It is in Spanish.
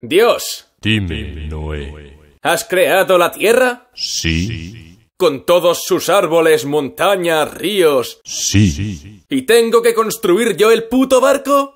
Dios. Dime, Noé. ¿Has creado la tierra? Sí. ¿Con todos sus árboles, montañas, ríos? Sí. ¿Y tengo que construir yo el puto barco?